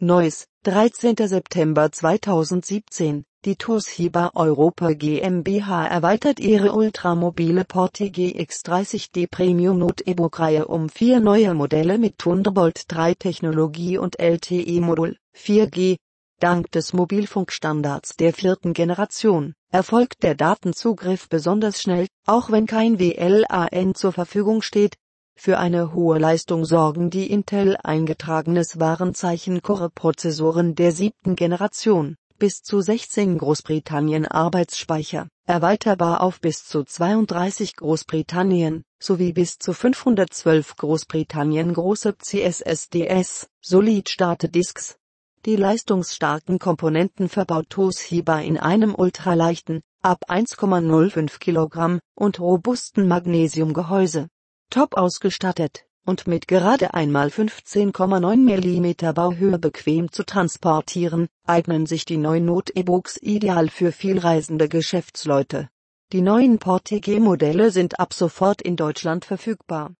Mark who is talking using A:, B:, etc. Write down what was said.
A: Neues, 13. September 2017. Die Toshiba Europa GmbH erweitert ihre ultramobile Porti GX30D Premium Notebook-Reihe um vier neue Modelle mit Thunderbolt 3 Technologie und LTE-Modul 4G. Dank des Mobilfunkstandards der vierten Generation erfolgt der Datenzugriff besonders schnell, auch wenn kein WLAN zur Verfügung steht, für eine hohe Leistung sorgen die Intel eingetragenes Warenzeichen Core-Prozessoren der siebten Generation, bis zu 16 Großbritannien Arbeitsspeicher, erweiterbar auf bis zu 32 Großbritannien, sowie bis zu 512 Großbritannien große CSSDS, Solid State Disks. Die leistungsstarken Komponenten verbaut Toshiba in einem ultraleichten, ab 1,05 Kilogramm, und robusten Magnesiumgehäuse top ausgestattet und mit gerade einmal 15,9 mm Bauhöhe bequem zu transportieren, eignen sich die neuen Note-E-Books ideal für vielreisende Geschäftsleute. Die neuen g modelle sind ab sofort in Deutschland verfügbar.